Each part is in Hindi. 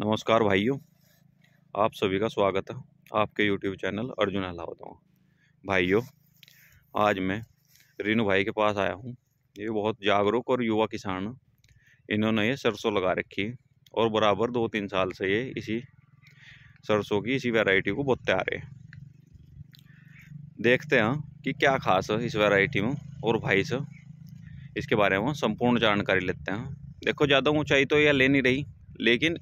नमस्कार भाइयों आप सभी का स्वागत है आपके यूट्यूब चैनल अर्जुन अलावदा भाइयों आज मैं रीनू भाई के पास आया हूँ ये बहुत जागरूक और युवा किसान इन्होंने ये सरसों लगा रखी है और बराबर दो तीन साल से ये इसी सरसों की इसी वैरायटी को बहुत तैयार है देखते हैं कि क्या खास है इस वैरायटी में और भाई से इसके बारे में संपूर्ण जानकारी लेते हैं देखो ज़्यादा ऊँचाई तो यह ले नहीं रही लेकिन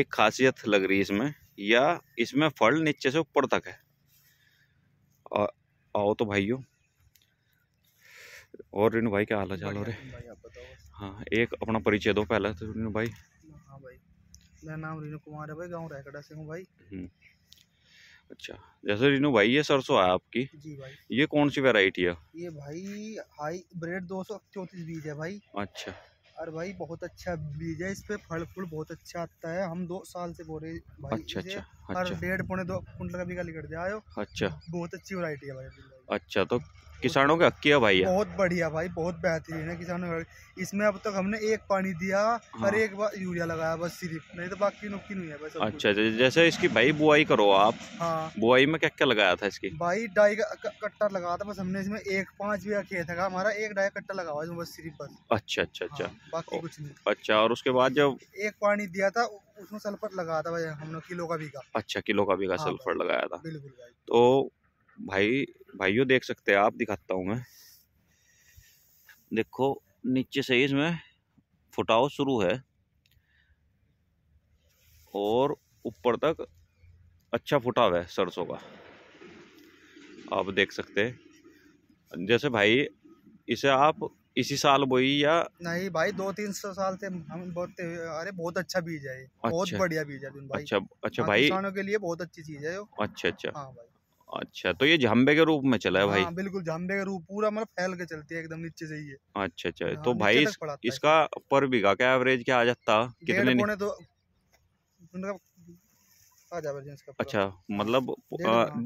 एक खासियत लग रही है इसमें या इसमें फल नीचे से ऊपर तक है आ, आओ तो भाइयों और रिनु भाई क्या हाल है चाल हो रहे हाँ एक अपना परिचय दो पहले तो रिनु भाई हाँ भाई मेरा नाम रिनु कुमार है भाई गांव रहकड़ा से हूँ भाई हम्म। अच्छा जैसे रिनु भाई ये सरसों है आपकी जी भाई ये कौन सी वेराइटी है ये भाई हाई ब्रेड दो सौ चौंतीस बीज है भाई अच्छा और भाई बहुत अच्छा बीज है इस पे फल फूल बहुत अच्छा आता है हम दो साल से बो रहे भाई अच्छा, अच्छा, अच्छा। डेढ़ पौने दो कुंटल का बीघा लिखट आयो अच्छा बहुत अच्छी वरायटी है भाई अच्छा तो किसानों के हक्की है भाई बहुत बढ़िया भाई बहुत बेहतरीन है किसानों का इसमें अब तक हमने एक पानी दिया हाँ। और एक बार यूरिया लगाया बस सिर्फ नहीं तो बाकी नुकी नहीं है बस अच्छा जैसे इसकी भाई बुआई करो आप हाँ बुआई में क्या क्या लगाया था इसकी भाई डाई का कट्टा लगा था बस हमने इसमें एक पाँच बीघा खेत है हमारा एक डाई कट्टा लगा हुआ बस सिर्फ बस अच्छा अच्छा अच्छा हाँ, बाकी कुछ नहीं अच्छा और उसके बाद जब एक पानी दिया था उसमें सल्फर लगा था भाई हमने किलो का बीघा अच्छा किलो का बीघा हाँ सल्फर लगाया था बिल्कुल तो भाई भाइयों देख सकते हैं आप दिखाता हूँ मैं देखो नीचे से इसमें फुटाव शुरू है और ऊपर तक अच्छा फुटाव है सरसों का आप देख सकते हैं जैसे भाई इसे आप इसी साल बोई या नहीं भाई दो तीन सौ साल से हम बोते अरे बहुत अच्छा बीज है अच्छा, बहुत बढ़िया बीज है भाई अच्छा अच्छा हाँ, भाई किसानों के लिए बहुत अच्छी चीज है अच्छा अच्छा हाँ भाई अच्छा तो ये झम्बे के रूप में चला है भाई हाँ, बिल्कुल झम्बे के रूप पूरा मतलब फैल के चलती है एकदम नीचे से ही अच्छा अच्छा हाँ, तो भाई इस, इसका पर बीघा क्या एवरेज क्या आ जाता कितने तो मतलब अच्छा मतलब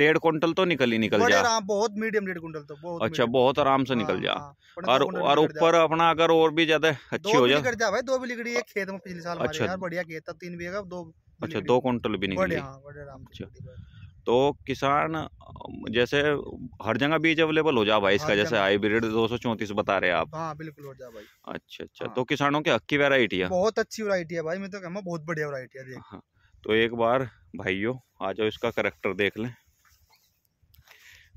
डेढ़ हाँ। क्विंटल तो निकल ही निकल जा बहुत मीडियम डेढ़ क्विंटल तो बहुत अच्छा बहुत आराम से निकल जा और और ऊपर अपना अगर और भी ज्यादा अच्छी हो जाए भाई दो बिलिगड़ी एक खेत में पिछले साल अच्छा बढ़िया खेत था तीन बीघा दो अच्छा दो क्विंटल भी निकल अच्छा तो किसान जैसे हर जगह बीज अवेलेबल हो जा भाई इसका जैसे हाईब्रिड दो सौ चौंतीस बता रहे आप हाँ बिल्कुल हो जा भाई अच्छा अच्छा हाँ। तो किसानों के हक की वेराइटी है बहुत अच्छी वेराइटी है भाई मैं तो कहूँ बहुत बढ़िया वेराइटी है हाँ। तो एक बार भाइयों आ जाओ इसका करेक्टर देख लें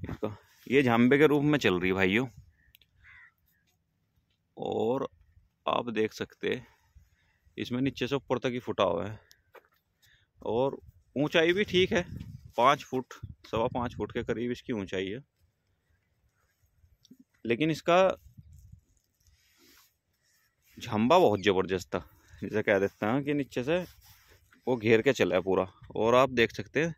इसका ये झांबे के रूप में चल रही है भाइयों और आप देख सकते इसमें नीचे से ऊपर तक ही फुटा हुआ है और ऊंचाई भी ठीक है पाँच फुट सवा पाँच फुट के करीब इसकी ऊंचाई है लेकिन इसका झम्बा बहुत ज़बरदस्त था जिसे कह देते हैं कि नीचे से वो घेर के चला है पूरा और आप देख सकते हैं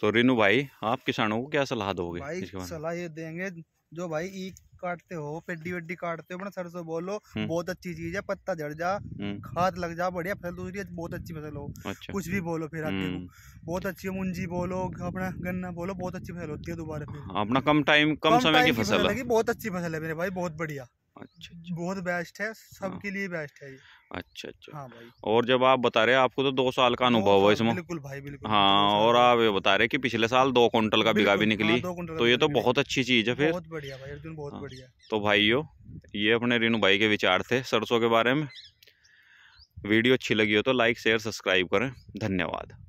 तो रिनू भाई आप किसानों को क्या सलाह दोगे भाई सलाह ये देंगे जो भाई ईख काटते हो पेडी वेडी काटते हो अपना सरसों बोलो हम्म। बहुत अच्छी चीज है पत्ता झड़ जा हम्म। खाद लग जा बढ़िया फसल दूसरी बहुत अच्छी फसल हो अच्छा। कुछ भी बोलो फिर आगे हम्म। बहुत अच्छी मुंजी बोलो अपना गन्ना बोलो बहुत अच्छी फसल होती है दोबारा फिर हाँ, अपना कम टाइम कम समय की फसल है बहुत अच्छी फसल है मेरे भाई बहुत बढ़िया अच्छा अच्छा बहुत बेस्ट है सबके हाँ। लिए बेस्ट है ये अच्छा अच्छा हाँ भाई और जब आप बता रहे हैं आपको तो दो साल का अनुभव है इसमें बिल्कुल भाई बिल्कुल हाँ और आप ये बता रहे हैं कि पिछले साल दो क्विंटल का बिगा भी निकली हाँ, तो ये तो बहुत अच्छी चीज़ है फिर बहुत बढ़िया भाई अर्जुन बहुत हाँ, बढ़िया तो भाइयों ये अपने रिनू भाई के विचार थे सरसों के बारे में वीडियो अच्छी लगी हो तो लाइक शेयर सब्सक्राइब करें धन्यवाद